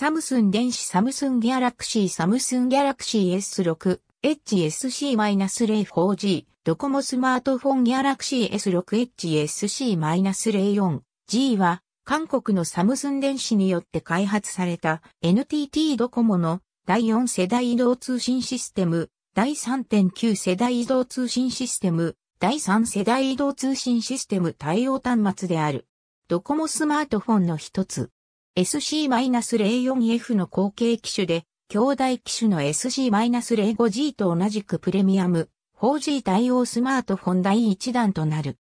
サムスン電子サムスンギャラクシーサムスンギャラクシー S6、HSC-04G、ドコモスマートフォンギャラクシー S6 HSC-04G は、韓国のサムスン電子によって開発された NTT ドコモの第4世代移動通信システム、第3.9世代移動通信システム、第3世代移動通信システム対応端末である。ドコモスマートフォンの一つ。SC-04F の後継機種で、兄弟機種の SC-05G と同じくプレミアム 4G 対応スマートフォン第1弾となる。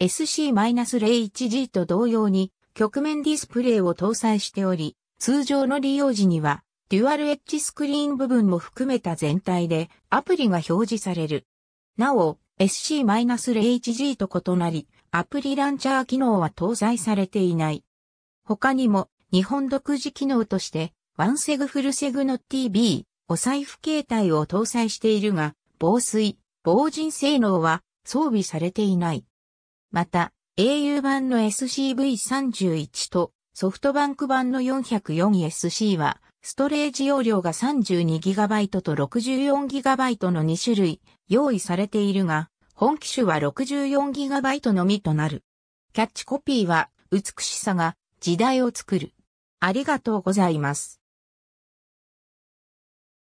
SC-01G と同様に曲面ディスプレイを搭載しており、通常の利用時には、デュアルエッジスクリーン部分も含めた全体でアプリが表示される。なお、SC-01G と異なり、アプリランチャー機能は搭載されていない。他にも、日本独自機能として、ワンセグフルセグの TB、お財布形態を搭載しているが、防水、防塵性能は装備されていない。また、au 版の SCV31 とソフトバンク版の 404SC は、ストレージ容量が 32GB と 64GB の2種類用意されているが、本機種は 64GB のみとなる。キャッチコピーは、美しさが時代を作る。ありがとうございます。